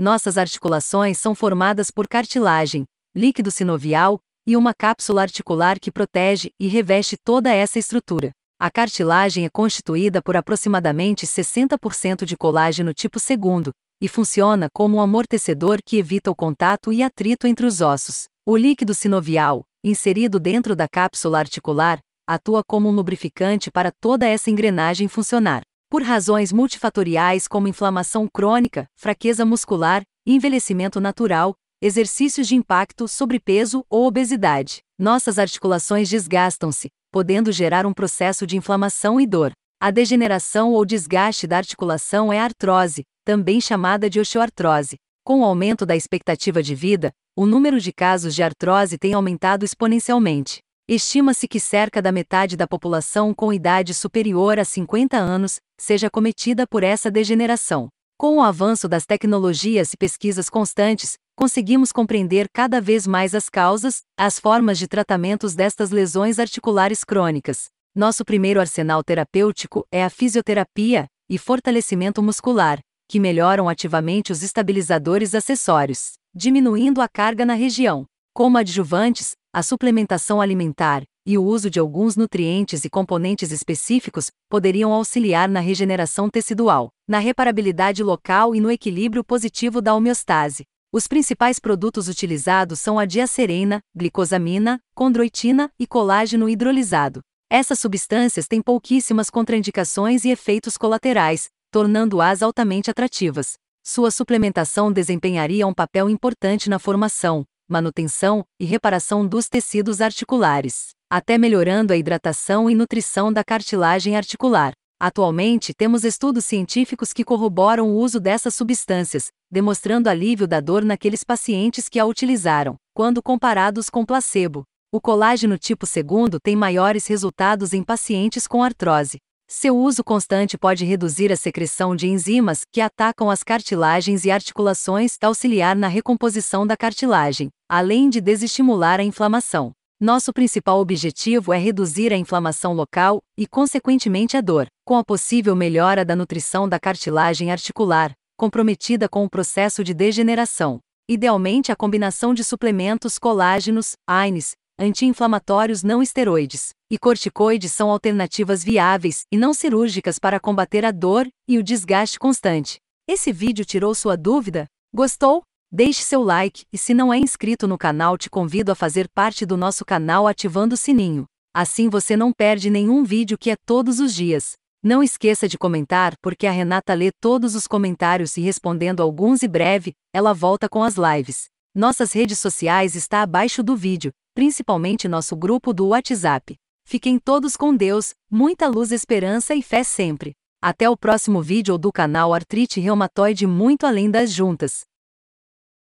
Nossas articulações são formadas por cartilagem, líquido sinovial e uma cápsula articular que protege e reveste toda essa estrutura. A cartilagem é constituída por aproximadamente 60% de colágeno tipo segundo e funciona como um amortecedor que evita o contato e atrito entre os ossos. O líquido sinovial, inserido dentro da cápsula articular, atua como um lubrificante para toda essa engrenagem funcionar. Por razões multifatoriais como inflamação crônica, fraqueza muscular, envelhecimento natural, exercícios de impacto, sobrepeso ou obesidade, nossas articulações desgastam-se, podendo gerar um processo de inflamação e dor. A degeneração ou desgaste da articulação é artrose, também chamada de osteoartrose. Com o aumento da expectativa de vida, o número de casos de artrose tem aumentado exponencialmente. Estima-se que cerca da metade da população com idade superior a 50 anos seja cometida por essa degeneração. Com o avanço das tecnologias e pesquisas constantes, conseguimos compreender cada vez mais as causas, as formas de tratamentos destas lesões articulares crônicas. Nosso primeiro arsenal terapêutico é a fisioterapia e fortalecimento muscular, que melhoram ativamente os estabilizadores acessórios, diminuindo a carga na região. Como adjuvantes, a suplementação alimentar e o uso de alguns nutrientes e componentes específicos poderiam auxiliar na regeneração tecidual, na reparabilidade local e no equilíbrio positivo da homeostase. Os principais produtos utilizados são a diacerena, glicosamina, condroitina e colágeno hidrolisado. Essas substâncias têm pouquíssimas contraindicações e efeitos colaterais, tornando-as altamente atrativas. Sua suplementação desempenharia um papel importante na formação, manutenção e reparação dos tecidos articulares, até melhorando a hidratação e nutrição da cartilagem articular. Atualmente, temos estudos científicos que corroboram o uso dessas substâncias, demonstrando alívio da dor naqueles pacientes que a utilizaram, quando comparados com placebo. O colágeno tipo 2 tem maiores resultados em pacientes com artrose, seu uso constante pode reduzir a secreção de enzimas que atacam as cartilagens e articulações, auxiliar na recomposição da cartilagem, além de desestimular a inflamação. Nosso principal objetivo é reduzir a inflamação local e, consequentemente, a dor, com a possível melhora da nutrição da cartilagem articular, comprometida com o processo de degeneração. Idealmente, a combinação de suplementos colágenos, AINES, anti-inflamatórios não esteroides, e corticoides são alternativas viáveis e não cirúrgicas para combater a dor e o desgaste constante. Esse vídeo tirou sua dúvida? Gostou? Deixe seu like e se não é inscrito no canal, te convido a fazer parte do nosso canal ativando o sininho. Assim você não perde nenhum vídeo que é todos os dias. Não esqueça de comentar, porque a Renata lê todos os comentários e respondendo alguns e breve, ela volta com as lives. Nossas redes sociais está abaixo do vídeo, principalmente nosso grupo do WhatsApp. Fiquem todos com Deus, muita luz, esperança e fé sempre. Até o próximo vídeo do canal Artrite Reumatoide muito além das juntas.